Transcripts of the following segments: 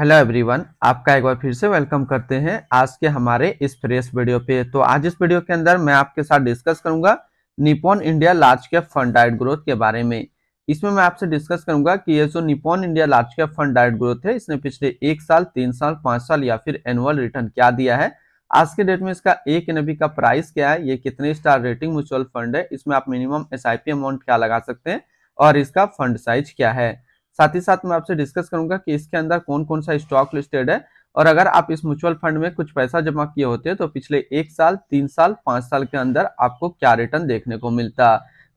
hello everyone आपका एक बार फिर से वेलकम करते हैं आज के हमारे इस फ्रेश वीडियो पे तो आज इस वीडियो के अंदर मैं आपके साथ डिस्कस करूंगा Nippon India large cap fund डाइट ग्रोथ के बारे में इसमें मैं आपसे डिस्कस करूंगा कि ये जो Nippon India large cap fund डाइट ग्रोथ है इसने पिछले एक साल तीन साल पांच साल या फिर एनुअल रिटर्न क्या दिया है आज के डेट में इसका एक एन का प्राइस क्या है ये कितने स्टार रेटिंग म्यूचुअल फंड है इसमें आप मिनिमम एस अमाउंट क्या लगा सकते हैं और इसका फंड साइज क्या है साथ ही साथ मैं आपसे डिस्कस करूंगा कि इसके अंदर कौन कौन सा स्टॉक लिस्टेड है और अगर आप इस म्यूचुअल फंड में कुछ पैसा जमा किए होते हैं तो पिछले एक साल तीन साल पांच साल के अंदर आपको क्या रिटर्न देखने को मिलता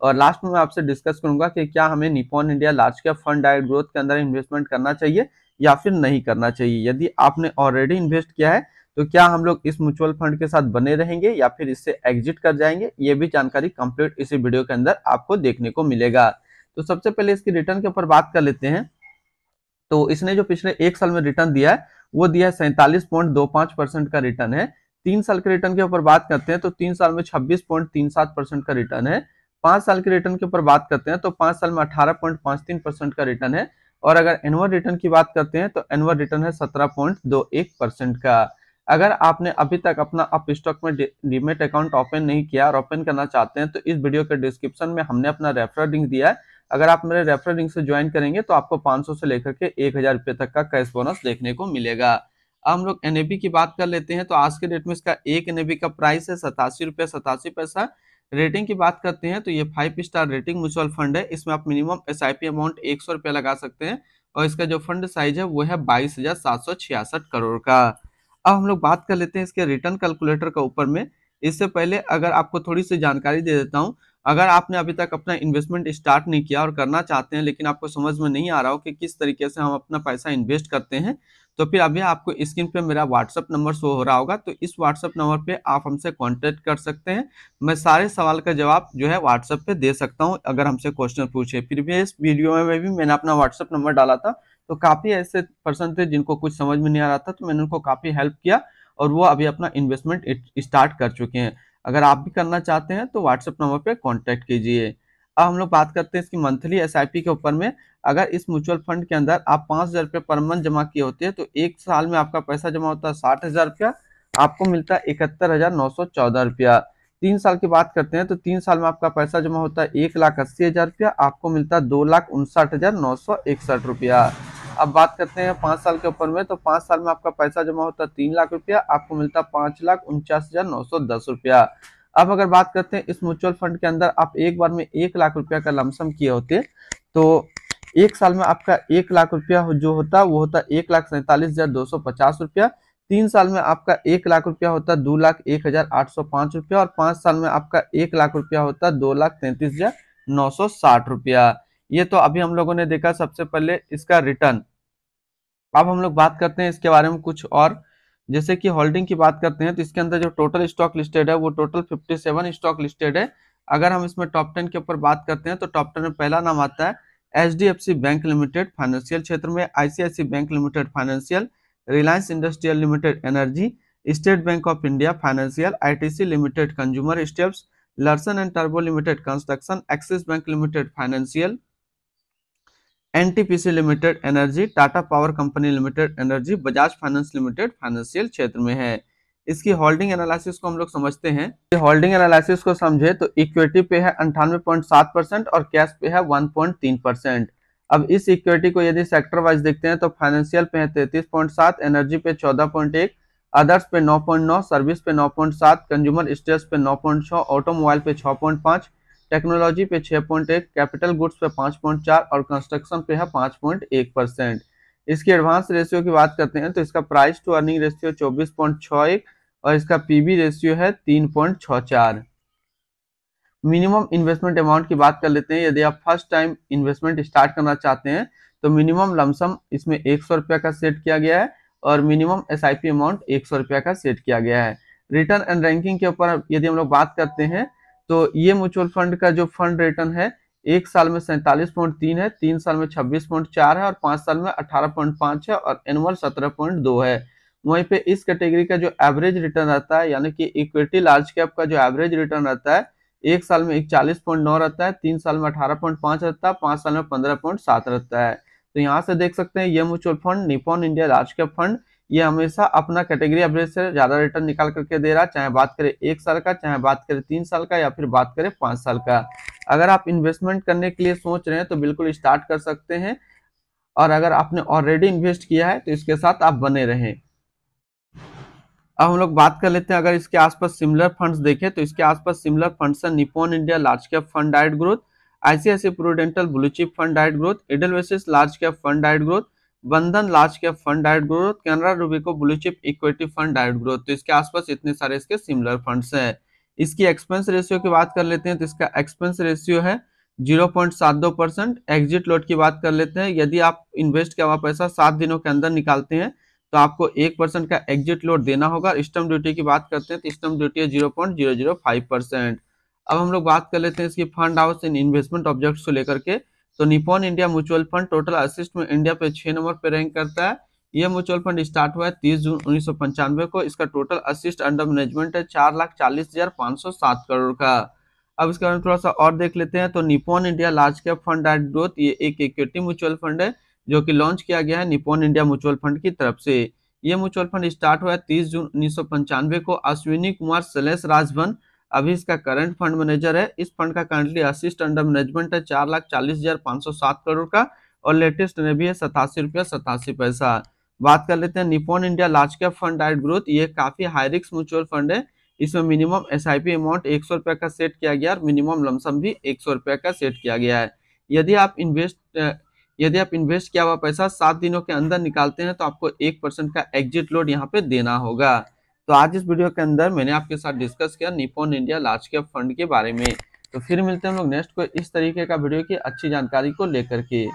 और लास्ट में मैं आपसे डिस्कस करूंगा कि क्या हमें Nippon India large cap fund direct growth के अंदर इन्वेस्टमेंट करना चाहिए या फिर नहीं करना चाहिए यदि आपने ऑलरेडी इन्वेस्ट किया है तो क्या हम लोग इस म्यूचुअल फंड के साथ बने रहेंगे या फिर इससे एग्जिट कर जाएंगे ये भी जानकारी कंप्लीट इसी वीडियो के अंदर आपको देखने को मिलेगा तो सबसे पहले इसकी रिटर्न के ऊपर बात कर लेते हैं तो इसने जो पिछले एक साल में रिटर्न दिया है वो दिया है सैंतालीस पॉइंट दो पांच परसेंट का रिटर्न है तीन साल के रिटर्न के ऊपर बात करते हैं तो तीन साल में छब्बीस पॉइंट तीन सात परसेंट का रिटर्न है पांच साल के रिटर्न के ऊपर बात करते हैं तो पांच साल में अठारह पॉइंट पांच तीन परसेंट का रिटर्न है और अगर एनुअल रिटर्न की बात करते हैं तो एनुअल रिटर्न है सत्रह पॉइंट दो एक परसेंट का अगर आपने अभी तक अपना अप स्टॉक में डीमेट अकाउंट ओपन नहीं किया और ओपन करना चाहते हैं तो इस वीडियो के डिस्क्रिप्शन में हमने अपना रेफर लिंक दिया है अगर आप मेरे रेफरल लिंक से ज्वाइन करेंगे तो आपको 500 से लेकर के एक हजार तक का कैश बोनस देखने को मिलेगा अब हम लोग एन की बात कर लेते हैं तो आज के डेट में इसका एक एन का प्राइस है सतासी रुपये सतासी पैसा रेटिंग की बात करते हैं तो ये five star rating mutual fund है इसमें आप मिनिमम एस अमाउंट एक सौ लगा सकते हैं और इसका जो फंड साइज है वो है बाईस हजार सात सौ छियासठ करोड़ का अब हम लोग बात कर लेते हैं इसके रिटर्न कैलकुलेटर का ऊपर में इससे पहले अगर आपको थोड़ी सी जानकारी दे देता हूँ अगर आपने अभी तक अपना इन्वेस्टमेंट स्टार्ट नहीं किया और करना चाहते हैं लेकिन आपको समझ में नहीं आ रहा हो कि किस तरीके से हम अपना पैसा इन्वेस्ट करते हैं तो फिर अभी आपको स्क्रीन पे मेरा व्हाट्सअप नंबर शो हो रहा होगा तो इस व्हाट्सअप नंबर पे आप हमसे कांटेक्ट कर सकते हैं मैं सारे सवाल का जवाब जो है व्हाट्सअप पे दे सकता हूँ अगर हमसे क्वेश्चन पूछे प्रीवियस वीडियो में भी मैंने अपना व्हाट्सअप नंबर डाला था तो काफ़ी ऐसे पर्सन थे जिनको कुछ समझ में नहीं आ रहा था तो मैंने उनको काफ़ी हेल्प किया और वो अभी अपना इन्वेस्टमेंट स्टार्ट कर चुके हैं अगर आप भी करना चाहते हैं तो व्हाट्सएप नंबर पर कॉन्टैक्ट कीजिए अब हम लोग बात करते हैं इसकी मंथली एस के ऊपर में अगर इस म्यूचुअल फंड के अंदर आप पाँच हज़ार रुपये पर मंथ जमा किए होते हैं तो एक साल में आपका पैसा जमा होता है साठ हज़ार रुपया आपको मिलता है इकहत्तर हज़ार नौ सौ चौदह रुपया तीन साल की बात करते हैं तो तीन साल में आपका पैसा जमा होता है एक लाख अस्सी हज़ार रुपया आपको मिलता है दो लाख उनसठ हज़ार नौ सौ इकसठ रुपया अब बात करते हैं पांच साल के ऊपर में तो पांच साल में आपका पैसा जमा होता है तीन लाख रुपया आपको मिलता है पांच लाख उनचास हजार नौ सौ दस रुपया अब अगर बात करते हैं इस म्यूचुअल फंड के अंदर आप एक बार में एक लाख रुपया का लमसम किए होते तो एक साल में आपका एक लाख रुपया जो होता वो होता एक लाख सैंतालीस हजार दो सौ पचास रुपया तीन साल में आपका एक लाख रुपया होता दो लाख एक हजार आठ सौ पांच रुपया और पांच साल में आपका एक लाख रुपया होता दो लाख तैंतीस हजार नौ सौ साठ रुपया ये तो अभी हम लोगों ने देखा सबसे पहले इसका रिटर्न अब हम लोग बात करते हैं इसके बारे में कुछ और जैसे कि होल्डिंग की बात करते हैं तो इसके अंदर जो टोटल स्टॉक लिस्टेड है वो टोटल 57 स्टॉक लिस्टेड है अगर हम इसमें टॉप टेन के ऊपर बात करते हैं तो टॉप टेन में पहला नाम आता है एच बैंक लिमिटेड फाइनेंशियल क्षेत्र में ICICI Bank limited financial Reliance industrial limited energy State Bank of India financial I limited consumer staples Larsen and टर्बो limited construction Axis Bank limited financial NTPC limited energy Tata power company limited energy Bajaj finance limited financial क्षेत्र में है इसकी holding analysis को हम लोग समझते हैं होल्डिंग एनालिसिस को समझे तो इक्विटी पे है अंठानवे पॉइंट सात परसेंट और कैश पे है वन पॉइंट तीन परसेंट अब इस इक्विटी को यदि सेक्टर वाइज देखते हैं तो फाइनेंशियल पे है तैतीस पॉइंट सात एनर्जी पे चौदह पॉइंट एक अदर्स पे नौ पॉइंट नौ सर्विस पे नौ पॉइंट सात कंज्यूमर स्टेट्स पे नौ पॉइंट छह ऑटोमोबाइल पे छह पॉइंट पांच टेक्नोलॉजी पे छह पॉइंट एक कैपिटल गुड्स पे पांच पॉइंट चार और कंस्ट्रक्शन पे है पांच पॉइंट एक परसेंट इसके एडवांस रेशियो की बात करते हैं तो इसका प्राइस टू अर्निंग रेशियो चौबीस पॉइंट एक और इसका पीबी रेशियो है तीन पॉइंट चार मिनिमम इन्वेस्टमेंट अमाउंट की बात कर लेते हैं यदि आप फर्स्ट टाइम इन्वेस्टमेंट स्टार्ट करना चाहते हैं तो मिनिमम लमसम इसमें एक सौ रुपया का सेट किया गया है और मिनिमम एस अमाउंट एक सौ रुपया का सेट किया गया है रिटर्न एंड रैंकिंग के ऊपर यदि हम लोग बात करते हैं तो ये म्यूचुअल फंड का जो फंड रिटर्न है एक साल में सैंतालीस पॉइंट तीन है तीन साल में छब्बीस पॉइंट चार है और पांच साल में अठारह पॉइंट पांच है और एनुअल सत्रह पॉइंट दो है वहीं पे इस कैटेगरी का जो एवरेज रिटर्न रहता है यानी कि इक्विटी लार्ज कैप का जो एवरेज रिटर्न रहता है एक साल में इकचालीस पॉइंट नौ रहता है तीन साल में अठारह पॉइंट पांच रहता है पांच साल में पंद्रह पॉइंट सात रहता है तो यहाँ से देख सकते हैं ये mutual fund Nippon India large cap fund ये हमेशा अपना कैटेगरी एवरेज से ज़्यादा रिटर्न निकाल करके दे रहा है चाहे बात करें एक साल का चाहे बात करें तीन साल का या फिर बात करें पांच साल का अगर आप इन्वेस्टमेंट करने के लिए सोच रहे हैं तो बिल्कुल स्टार्ट कर सकते हैं और अगर आपने ऑलरेडी इन्वेस्ट किया है तो इसके साथ आप बने रहें अब हम लोग बात कर लेते हैं अगर इसके आसपास सिमिलर फंड देखे तो इसके आसपास similar fund Nippon India large cap fund डाइट ग्रोथ आईसीआईसी प्रोडेंटल ब्लूचिप फंड डाइट growth idle large cap fund डाइट ग्रोथ बंधन large cap fund direct growth Canara रूबिको blue chip equity fund direct growth तो इसके आसपास इतने सारे इसके सिमिलर फंड है इसकी एक्सपेंस रेशियो की बात कर लेते हैं तो इसका एक्सपेंस रेशियो है जीरो पॉइंट सात दो परसेंट एग्जिट लोड की बात कर लेते हैं यदि आप इन्वेस्ट किया हुआ पैसा सात दिनों के अंदर निकालते हैं तो आपको एक परसेंट का एग्जिट लोड देना होगा स्टम ड्यूटी की बात करते हैं तो स्टम ड्यूटी है zero point zero zero five percent अब हम लोग बात कर लेते हैं इसकी फंड हाउस इन इन्वेस्टमेंट ऑब्जेक्ट को लेकर के तो Nippon India mutual fund total assets में इंडिया पे छह नंबर पे रैंक करता है यह म्यूचुअल फंड स्टार्ट हुआ है तीस जून उन्नीस को इसका टोटल असिस्ट अंडर मैनेजमेंट है चार लाख चालीस हजार पाँच सौ सात करोड़ का अब इसके बारे में थोड़ा सा और देख लेते हैं तो Nippon India large cap fund एट ग्रोथ ये एक इक्विटी म्यूचुअल फंड है जो कि लॉन्च किया गया है निपोन इंडिया म्यूचुअल फंड की तरफ से ये म्यूचुअल फंड स्टार्ट हुआ है तीस जून उन्नीस को अश्विनी कुमार शैलेश राजभन अभी इसका करंट फंड मैनेजर है इस फंड का करंटली असिस्ट अंडर मैनेजमेंट है चार लाख चालीस हजार पांच सौ सात करोड़ का और लेटेस्ट ने भी है सतासी रुपया सतासी पैसा बात कर लेते हैं Nippon India large cap fund डायट ग्रोथ ये काफी हाई रिस्क म्यूचुअल फंड है इसमें मिनिमम एस अमाउंट एक का सेट किया गया और मिनिमम लमसम भी एक का सेट किया गया है यदि आप इन्वेस्ट यदि आप इन्वेस्ट किया हुआ पैसा सात दिनों के अंदर निकालते हैं तो आपको एक परसेंट का एग्जिट लोड यहां पे देना होगा तो आज इस वीडियो के अंदर मैंने आपके साथ डिस्कस किया Nippon India large cap fund के बारे में तो फिर मिलते हैं हम लोग नेक्स्ट को इस तरीके का वीडियो की अच्छी जानकारी को लेकर के